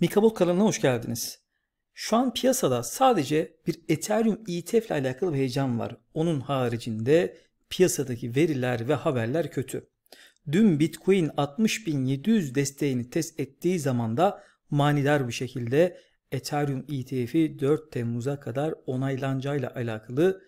Mikabot kanalına hoş geldiniz. Şu an piyasada sadece bir Ethereum ETF ile alakalı bir heyecan var. Onun haricinde piyasadaki veriler ve haberler kötü. Dün Bitcoin 60.700 desteğini test ettiği zaman da manidar bir şekilde Ethereum ETF'i 4 Temmuz'a kadar onaylanacağıyla alakalı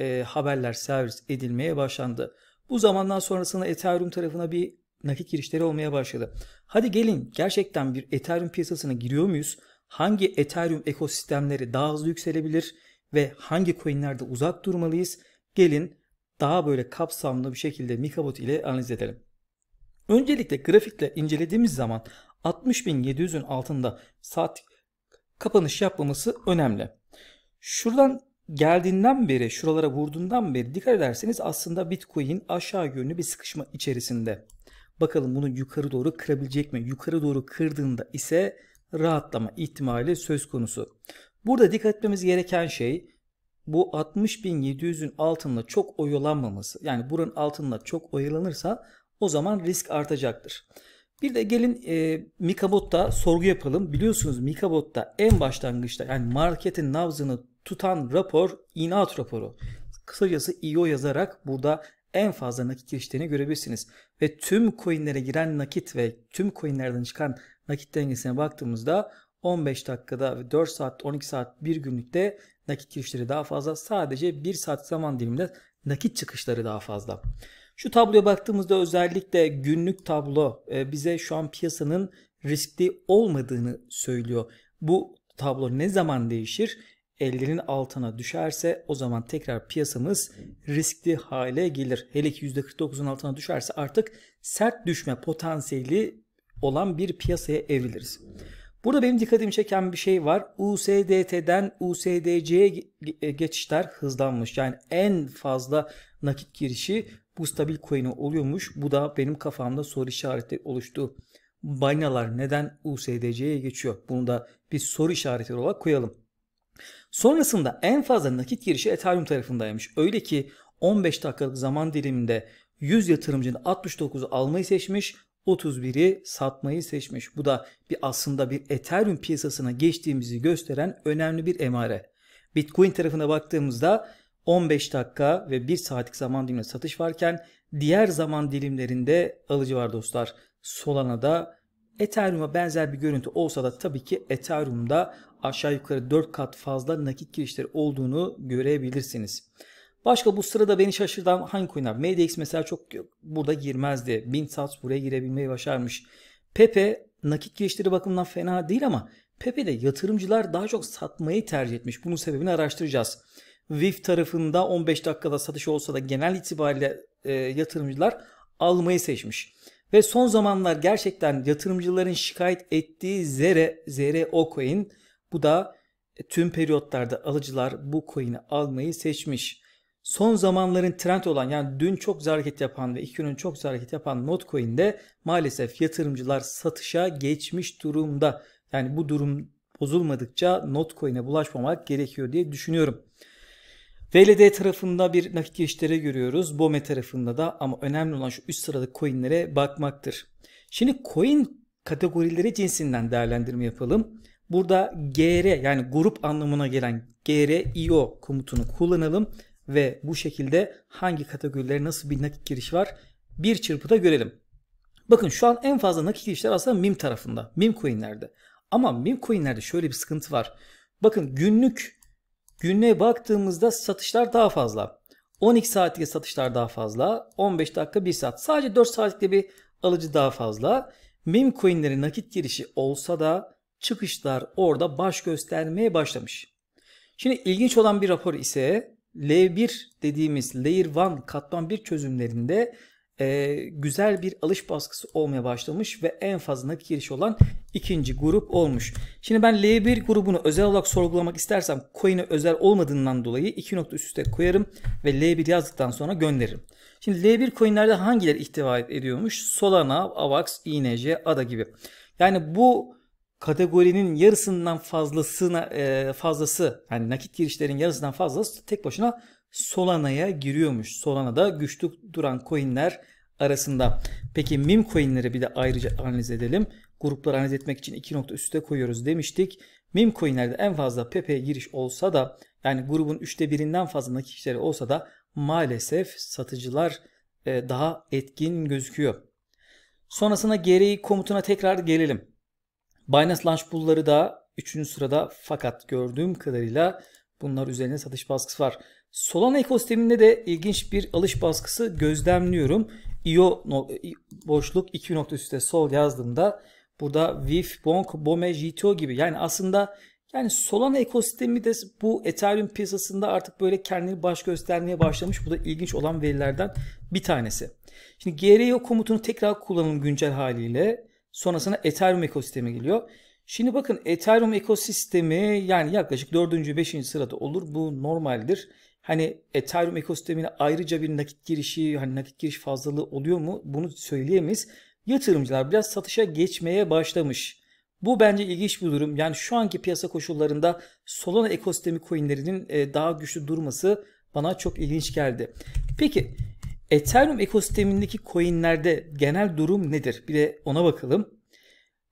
e, haberler servis edilmeye başlandı. Bu zamandan sonrasında Ethereum tarafına bir nakit girişleri olmaya başladı. Hadi gelin gerçekten bir Ethereum piyasasına giriyor muyuz? Hangi Ethereum ekosistemleri daha hızlı yükselebilir ve hangi coinlerde uzak durmalıyız? Gelin daha böyle kapsamlı bir şekilde Mikabot ile analiz edelim. Öncelikle grafikle incelediğimiz zaman 60.700'ün altında saat kapanış yapmaması önemli. Şuradan geldiğinden beri şuralara vurduğundan beri dikkat ederseniz aslında Bitcoin aşağı yönlü bir sıkışma içerisinde. Bakalım bunu yukarı doğru kırabilecek mi? Yukarı doğru kırdığında ise rahatlama ihtimali söz konusu. Burada dikkat etmemiz gereken şey bu 60.700'ün altında çok oyalanmaması. Yani buranın altında çok oyalanırsa o zaman risk artacaktır. Bir de gelin e, Mikabot'ta sorgu yapalım. Biliyorsunuz Mikabot'ta en başlangıçta yani marketin nabzını tutan rapor inat raporu. Kısacası IO yazarak burada en fazla nakit girişlerini görebilirsiniz. Ve tüm coinlere giren nakit ve tüm coinlerden çıkan nakit dengesine baktığımızda 15 dakikada ve 4 saat 12 saat bir günlükte nakit girişleri daha fazla sadece 1 saat zaman diliminde nakit çıkışları daha fazla. Şu tabloya baktığımızda özellikle günlük tablo e, bize şu an piyasanın riskli olmadığını söylüyor. Bu tablo ne zaman değişir? Ellerin altına düşerse o zaman tekrar piyasamız riskli hale gelir. Hele ki %49'un altına düşerse artık sert düşme potansiyeli olan bir piyasaya evriliriz. Burada benim dikkatimi çeken bir şey var. USDT'den USDC'ye geçişler hızlanmış. Yani en fazla nakit girişi bu stabil coin'e oluyormuş. Bu da benim kafamda soru işareti oluştu. Baynalar neden USDC'ye geçiyor? Bunu da bir soru işareti olarak koyalım. Sonrasında en fazla nakit girişi Ethereum tarafındaymış. Öyle ki 15 dakikalık zaman diliminde 100 yatırımcının 69'u almayı seçmiş, 31'i satmayı seçmiş. Bu da bir aslında bir Ethereum piyasasına geçtiğimizi gösteren önemli bir emare. Bitcoin tarafına baktığımızda 15 dakika ve 1 saatlik zaman diliminde satış varken diğer zaman dilimlerinde alıcı var dostlar. Solana'da Ethereum'a benzer bir görüntü olsa da tabii ki Ethereum'da aşağı yukarı 4 kat fazla nakit girişleri olduğunu görebilirsiniz. Başka bu sırada beni şaşırtan hangi coinler? MDX mesela çok burada girmezdi. Bintsats buraya girebilmeyi başarmış. Pepe nakit girişleri bakımından fena değil ama Pepe'de yatırımcılar daha çok satmayı tercih etmiş. Bunun sebebini araştıracağız. VIF tarafında 15 dakikada satış olsa da genel itibariyle e, yatırımcılar almayı seçmiş. Ve son zamanlar gerçekten yatırımcıların şikayet ettiği Zere, Zere o coin. Bu da e, tüm periyotlarda alıcılar bu coin'i almayı seçmiş. Son zamanların trend olan yani dün çok hareket yapan ve iki günün çok hareket yapan Notcoin'de maalesef yatırımcılar satışa geçmiş durumda. Yani bu durum bozulmadıkça Notcoin'e bulaşmamak gerekiyor diye düşünüyorum. VLD tarafında bir nakit geçişleri görüyoruz. BOME tarafında da ama önemli olan şu üst sıradaki coinlere bakmaktır. Şimdi coin kategorileri cinsinden değerlendirme yapalım. Burada GR yani grup anlamına gelen IO komutunu kullanalım ve bu şekilde hangi kategorilere nasıl bir nakit giriş var bir çırpıda görelim. Bakın şu an en fazla nakit girişler aslında MIM tarafında, MIM coinlerde. Ama MIM coinlerde şöyle bir sıkıntı var. Bakın günlük Günlüğe baktığımızda satışlar daha fazla. 12 saatlik satışlar daha fazla. 15 dakika 1 saat. Sadece 4 saatlikte bir alıcı daha fazla. Meme coinlerin nakit girişi olsa da çıkışlar orada baş göstermeye başlamış. Şimdi ilginç olan bir rapor ise L1 dediğimiz Layer 1 katman 1 çözümlerinde e, güzel bir alış baskısı olmaya başlamış ve en fazla nakit girişi olan ikinci grup olmuş. Şimdi ben L1 grubunu özel olarak sorgulamak istersem coin'e özel olmadığından dolayı 2 nokta üst üste koyarım ve L1 yazdıktan sonra gönderirim. Şimdi L1 coin'lerde hangileri ihtiva ediyormuş? Solana, Avax, INC, ADA gibi. Yani bu kategorinin yarısından fazlasına e, fazlası yani nakit girişlerin yarısından fazlası tek başına Solana'ya giriyormuş. Solana'da güçlü duran coin'ler arasında. Peki meme coin'leri bir de ayrıca analiz edelim grupları analiz etmek için iki nokta üste koyuyoruz demiştik. Meme coinlerde en fazla Pepe'ye giriş olsa da yani grubun üçte birinden fazla nakit işleri olsa da maalesef satıcılar e, daha etkin gözüküyor. Sonrasında gereği komutuna tekrar gelelim. Binance Launch Pool'ları da 3. sırada fakat gördüğüm kadarıyla bunlar üzerine satış baskısı var. Solana ekosisteminde de ilginç bir alış baskısı gözlemliyorum. IO boşluk 2 Üste sol yazdığımda Burada Vif, Bonk, Bome, GTO gibi yani aslında yani Solana ekosistemi de bu Ethereum piyasasında artık böyle kendini baş göstermeye başlamış. Bu da ilginç olan verilerden bir tanesi. Şimdi GRIO e komutunu tekrar kullanalım güncel haliyle. Sonrasında Ethereum ekosistemi geliyor. Şimdi bakın Ethereum ekosistemi yani yaklaşık 4. 5. sırada olur. Bu normaldir. Hani Ethereum ekosistemine ayrıca bir nakit girişi, hani nakit giriş fazlalığı oluyor mu? Bunu söyleyemeyiz yatırımcılar biraz satışa geçmeye başlamış. Bu bence ilginç bir durum. Yani şu anki piyasa koşullarında Solana ekosistemi coinlerinin e, daha güçlü durması bana çok ilginç geldi. Peki Ethereum ekosistemindeki coinlerde genel durum nedir? Bir de ona bakalım.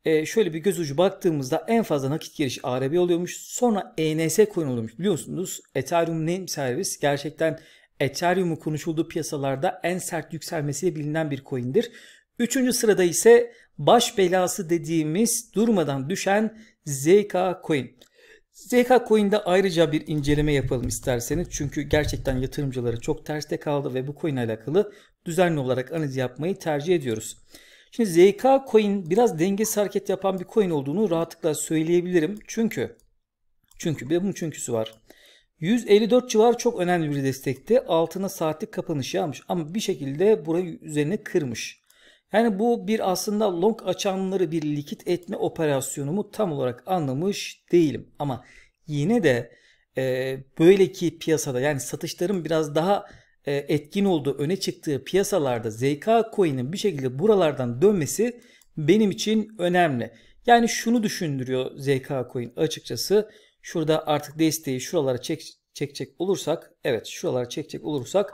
Ee, şöyle bir göz ucu baktığımızda en fazla nakit giriş ARB oluyormuş. Sonra ENS coin oluyormuş. Biliyorsunuz Ethereum Name Service gerçekten Ethereum'un konuşulduğu piyasalarda en sert yükselmesiyle bilinen bir coin'dir. Üçüncü sırada ise baş belası dediğimiz durmadan düşen ZK Coin. ZK Coin'de ayrıca bir inceleme yapalım isterseniz. Çünkü gerçekten yatırımcıları çok terste kaldı ve bu coin alakalı düzenli olarak analiz yapmayı tercih ediyoruz. Şimdi ZK Coin biraz dengesiz hareket yapan bir coin olduğunu rahatlıkla söyleyebilirim. Çünkü çünkü bir bunun çünküsü var. 154 civar çok önemli bir destekte altına saatlik kapanış yapmış ama bir şekilde burayı üzerine kırmış. Yani bu bir aslında long açanları bir likit etme operasyonumu tam olarak anlamış değilim. Ama yine de e, böyle ki piyasada yani satışların biraz daha e, etkin olduğu öne çıktığı piyasalarda ZK coin'in bir şekilde buralardan dönmesi benim için önemli. Yani şunu düşündürüyor ZK coin açıkçası. Şurada artık desteği şuralara çek, çekecek olursak evet şuralara çekecek olursak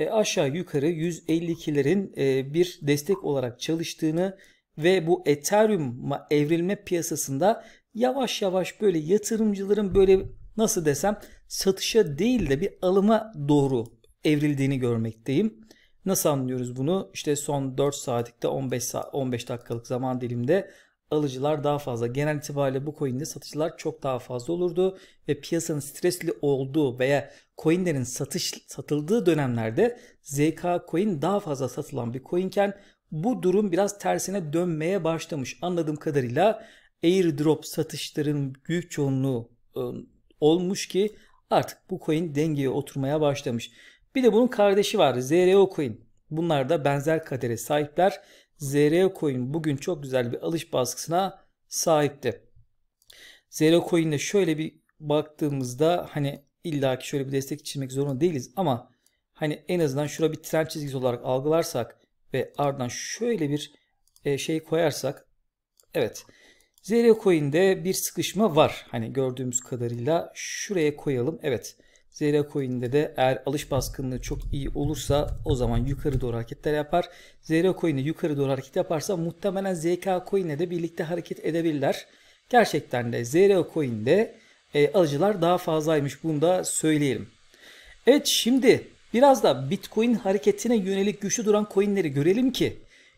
e, aşağı yukarı 152'lerin e, bir destek olarak çalıştığını ve bu Ethereum'a evrilme piyasasında yavaş yavaş böyle yatırımcıların böyle nasıl desem satışa değil de bir alıma doğru evrildiğini görmekteyim. Nasıl anlıyoruz bunu? İşte son 4 saatlikte 15 saat, 15 dakikalık zaman dilimde alıcılar daha fazla. Genel itibariyle bu coin'de satıcılar çok daha fazla olurdu ve piyasanın stresli olduğu veya coinlerin satış satıldığı dönemlerde ZK coin daha fazla satılan bir coinken bu durum biraz tersine dönmeye başlamış. Anladığım kadarıyla airdrop satışların büyük çoğunluğu e, olmuş ki artık bu coin dengeye oturmaya başlamış. Bir de bunun kardeşi var ZRO coin. Bunlar da benzer kadere sahipler ZR Coin bugün çok güzel bir alış baskısına sahipti. ZR Coin'de şöyle bir baktığımızda hani illaki şöyle bir destek çizmek zorunda değiliz ama hani en azından şura bir trend çizgisi olarak algılarsak ve ardından şöyle bir e, şey koyarsak evet ZR Coin'de bir sıkışma var. Hani gördüğümüz kadarıyla şuraya koyalım. Evet. Zera Coin'de de eğer alış baskınlığı çok iyi olursa o zaman yukarı doğru hareketler yapar. Zera Coin'de yukarı doğru hareket yaparsa muhtemelen ZK Coin'le de birlikte hareket edebilirler. Gerçekten de Zera Coin'de e, alıcılar daha fazlaymış bunu da söyleyelim. Evet şimdi biraz da Bitcoin hareketine yönelik güçlü duran coinleri görelim ki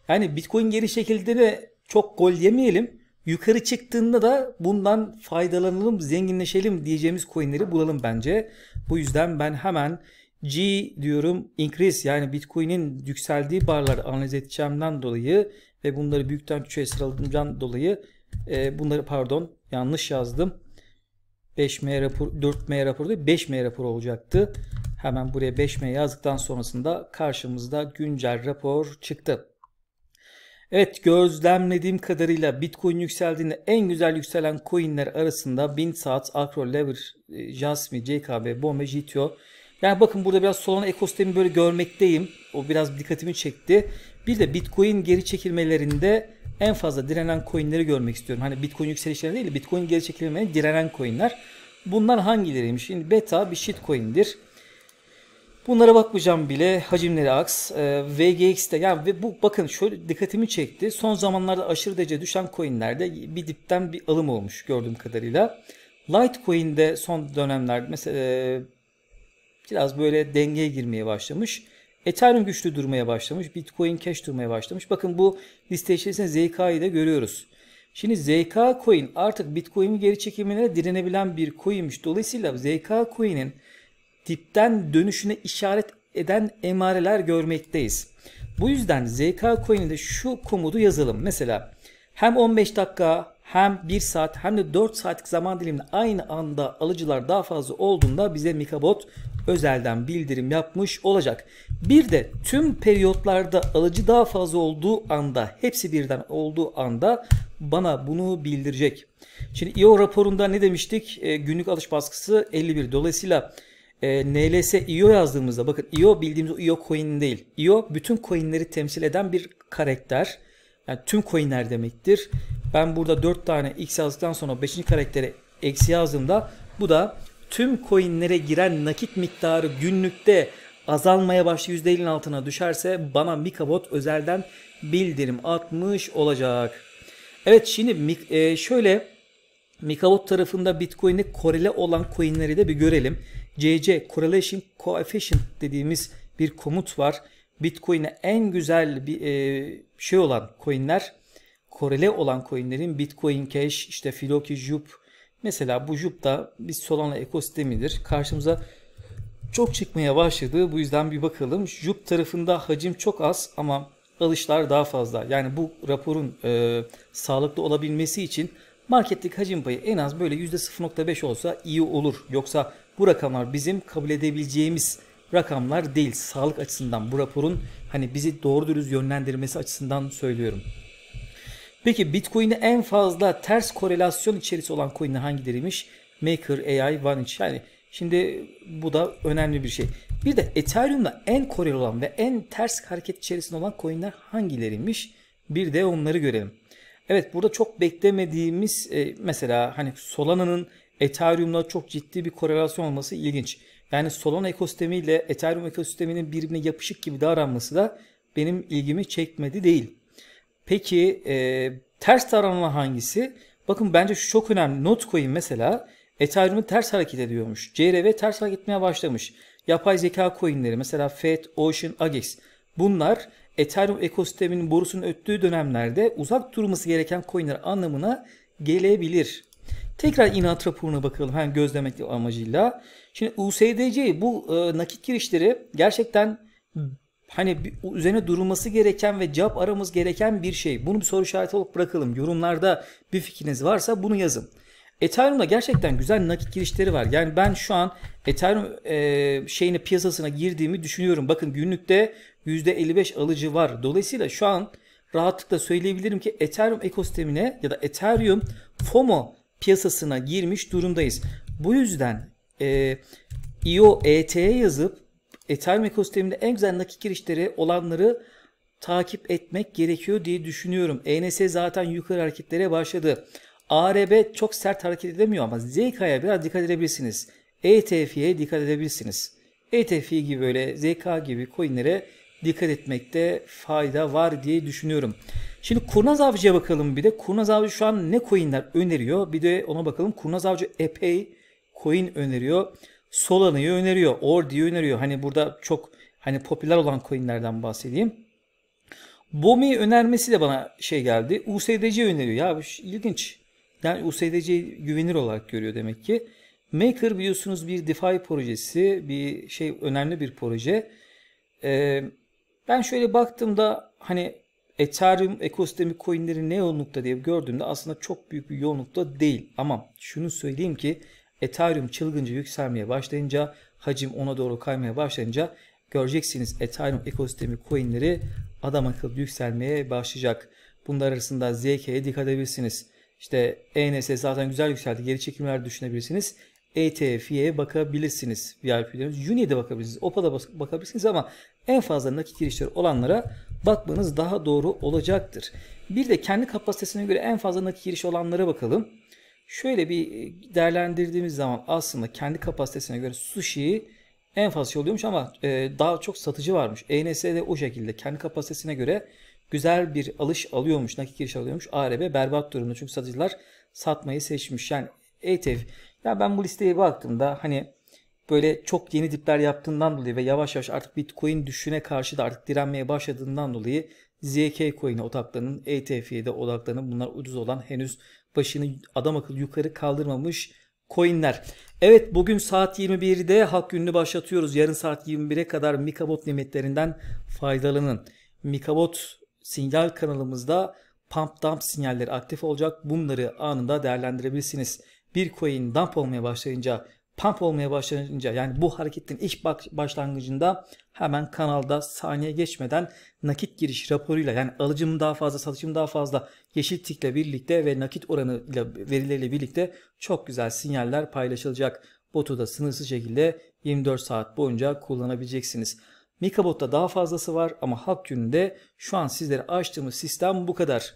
yani Bitcoin geri şekilde de çok gol yemeyelim. Yukarı çıktığında da bundan faydalanalım, zenginleşelim diyeceğimiz coinleri bulalım bence. Bu yüzden ben hemen G diyorum increase yani Bitcoin'in yükseldiği barları analiz edeceğimden dolayı ve bunları büyükten küçüğe sıralayacağımdan dolayı e, bunları pardon yanlış yazdım. 5M rapor 4M raporu değil 5M rapor olacaktı. Hemen buraya 5M yazdıktan sonrasında karşımızda güncel rapor çıktı. Evet gözlemlediğim kadarıyla Bitcoin yükseldiğinde en güzel yükselen coinler arasında Bin Saat, Acro, Lever, e, Jasmi, JKB, Bome, GTO. Yani bakın burada biraz Solana ekosistemi böyle görmekteyim. O biraz dikkatimi çekti. Bir de Bitcoin geri çekilmelerinde en fazla direnen coinleri görmek istiyorum. Hani Bitcoin yükselişleri değil de Bitcoin geri çekilmelerinde direnen coinler. Bunlar hangileriymiş? Şimdi beta bir shitcoin'dir. Bunlara bakmayacağım bile. Hacimleri aks. E, ee, VGX'te yani ve bu bakın şöyle dikkatimi çekti. Son zamanlarda aşırı derece düşen coinlerde bir dipten bir alım olmuş gördüğüm kadarıyla. Litecoin'de son dönemlerde mesela e, biraz böyle dengeye girmeye başlamış. Ethereum güçlü durmaya başlamış. Bitcoin Cash durmaya başlamış. Bakın bu liste içerisinde ZK'yı da görüyoruz. Şimdi ZK coin artık Bitcoin'in geri çekimine direnebilen bir coinmiş. Dolayısıyla ZK coin'in Dipten dönüşüne işaret eden emareler görmekteyiz. Bu yüzden ZK coin'inde şu komutu yazalım. Mesela hem 15 dakika hem 1 saat hem de 4 saatlik zaman diliminde aynı anda alıcılar daha fazla olduğunda bize Mikabot özelden bildirim yapmış olacak. Bir de tüm periyotlarda alıcı daha fazla olduğu anda hepsi birden olduğu anda bana bunu bildirecek. Şimdi IO raporunda ne demiştik? E, günlük alış baskısı 51. Dolayısıyla e, NLS IO yazdığımızda bakın IO bildiğimiz IO coin değil. IO bütün coinleri temsil eden bir karakter. Yani tüm coinler demektir. Ben burada 4 tane x yazdıktan sonra 5. karaktere eksi yazdığımda bu da tüm coinlere giren nakit miktarı günlükte azalmaya başlı %50'nin altına düşerse bana Mikabot özelden bildirim atmış olacak. Evet şimdi e, şöyle Mikavot tarafında Bitcoin'e korele olan coinleri de bir görelim. CC Correlation Coefficient dediğimiz bir komut var. Bitcoin'e en güzel bir e, şey olan coinler korele olan coinlerin Bitcoin Cash, işte Filoki, Jup. Mesela bu Jup da bir Solana ekosistemidir. Karşımıza çok çıkmaya başladı. Bu yüzden bir bakalım. Jup tarafında hacim çok az ama alışlar daha fazla. Yani bu raporun e, sağlıklı olabilmesi için marketteki hacim payı en az böyle %0.5 olsa iyi olur. Yoksa bu rakamlar bizim kabul edebileceğimiz rakamlar değil. Sağlık açısından bu raporun hani bizi doğru dürüst yönlendirmesi açısından söylüyorum. Peki Bitcoin'e en fazla ters korelasyon içerisi olan coin hangileriymiş? Maker, AI, Vanish. Yani şimdi bu da önemli bir şey. Bir de Ethereum'la en korel olan ve en ters hareket içerisinde olan coinler hangileriymiş? Bir de onları görelim. Evet burada çok beklemediğimiz e, mesela hani Solana'nın Ethereum'la çok ciddi bir korelasyon olması ilginç. Yani Solana ekosistemiyle Ethereum ekosisteminin birbirine yapışık gibi davranması da benim ilgimi çekmedi değil. Peki e, ters davranan hangisi? Bakın bence şu çok önemli. Notcoin mesela Ethereum'u ters hareket ediyormuş. CRV ters hareket etmeye başlamış. Yapay zeka coinleri mesela FED, Ocean, AGEX bunlar Ethereum ekosisteminin borusunun öttüğü dönemlerde uzak durması gereken coinler anlamına gelebilir. Tekrar inat raporuna bakalım hem gözlemek amacıyla. Şimdi USDC bu e, nakit girişleri gerçekten hmm, hani üzerine durulması gereken ve cevap aramız gereken bir şey. Bunu bir soru işareti olarak bırakalım. Yorumlarda bir fikriniz varsa bunu yazın. Ethereum'da gerçekten güzel nakit girişleri var. Yani ben şu an Ethereum e, şeyine piyasasına girdiğimi düşünüyorum. Bakın günlükte %55 alıcı var. Dolayısıyla şu an rahatlıkla söyleyebilirim ki Ethereum ekosistemine ya da Ethereum FOMO piyasasına girmiş durumdayız. Bu yüzden e, IO ET'ye yazıp Ethereum ekosisteminde en güzel nakit girişleri olanları takip etmek gerekiyor diye düşünüyorum. ENS zaten yukarı hareketlere başladı. ARB çok sert hareket edemiyor ama ZK'ya biraz dikkat edebilirsiniz. ETF'ye dikkat edebilirsiniz. ETF gibi böyle ZK gibi coinlere dikkat etmekte fayda var diye düşünüyorum. Şimdi Kurnaz Avcı'ya bakalım bir de. Kurnaz Avcı şu an ne coinler öneriyor? Bir de ona bakalım. Kurnaz Avcı epey coin öneriyor. Solana'yı öneriyor. Ordi'yi öneriyor. Hani burada çok hani popüler olan coinlerden bahsedeyim. BOMI önermesi de bana şey geldi. USDC öneriyor. Ya ilginç yani USDC'yi güvenir olarak görüyor demek ki. Maker biliyorsunuz bir DeFi projesi, bir şey önemli bir proje. Ee, ben şöyle baktığımda hani Ethereum ekosistemi coinleri ne yoğunlukta diye gördüğümde aslında çok büyük bir yoğunlukta değil. Ama şunu söyleyeyim ki Ethereum çılgınca yükselmeye başlayınca hacim ona doğru kaymaya başlayınca göreceksiniz Ethereum ekosistemi coinleri adam akıllı yükselmeye başlayacak. Bunlar arasında ZK'ye dikkat edebilirsiniz. İşte ENS zaten güzel yükseldi. Geri çekimler düşünebilirsiniz. ETF'ye bakabilirsiniz. VIP'lerimiz. Uni'ye de bakabilirsiniz. OPA'da bakabilirsiniz ama en fazla nakit girişleri olanlara bakmanız daha doğru olacaktır. Bir de kendi kapasitesine göre en fazla nakit giriş olanlara bakalım. Şöyle bir değerlendirdiğimiz zaman aslında kendi kapasitesine göre sushi en fazla şey oluyormuş ama e, daha çok satıcı varmış. ENS'de o şekilde kendi kapasitesine göre güzel bir alış alıyormuş, nakit giriş alıyormuş. ARB berbat durumda çünkü satıcılar satmayı seçmiş. Yani ETF ya ben bu listeye baktığımda hani böyle çok yeni dipler yaptığından dolayı ve yavaş yavaş artık Bitcoin düşüne karşı da artık direnmeye başladığından dolayı ZK coin'e odaklanın, ETF'ye de odaklanın. Bunlar ucuz olan henüz başını adam akıl yukarı kaldırmamış coinler. Evet bugün saat 21'de halk gününü başlatıyoruz. Yarın saat 21'e kadar Mikabot nimetlerinden faydalanın. Mikabot sinyal kanalımızda pump dump sinyalleri aktif olacak. Bunları anında değerlendirebilirsiniz. Bir coin dump olmaya başlayınca pump olmaya başlayınca yani bu hareketin ilk başlangıcında hemen kanalda saniye geçmeden nakit giriş raporuyla yani alıcım daha fazla satışım daha fazla yeşil tikle birlikte ve nakit oranı ile verileriyle birlikte çok güzel sinyaller paylaşılacak. Botu da sınırsız şekilde 24 saat boyunca kullanabileceksiniz. Mikabot'ta daha fazlası var ama halk gününde şu an sizlere açtığımız sistem bu kadar.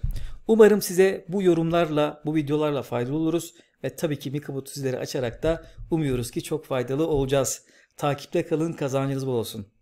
Umarım size bu yorumlarla, bu videolarla faydalı oluruz ve tabii ki Mikabot'u sizlere açarak da umuyoruz ki çok faydalı olacağız. Takipte kalın, kazancınız bol olsun.